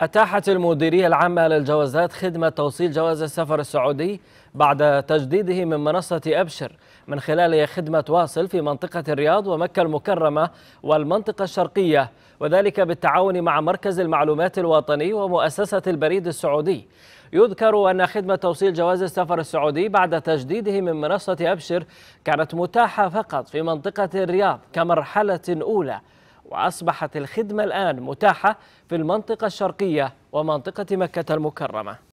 أتاحت المديرية العامة للجوازات خدمة توصيل جواز السفر السعودي بعد تجديده من منصة أبشر من خلال خدمة واصل في منطقة الرياض ومكة المكرمة والمنطقة الشرقية وذلك بالتعاون مع مركز المعلومات الوطني ومؤسسة البريد السعودي يذكر أن خدمة توصيل جواز السفر السعودي بعد تجديده من منصة أبشر كانت متاحة فقط في منطقة الرياض كمرحلة أولى وأصبحت الخدمة الآن متاحة في المنطقة الشرقية ومنطقة مكة المكرمة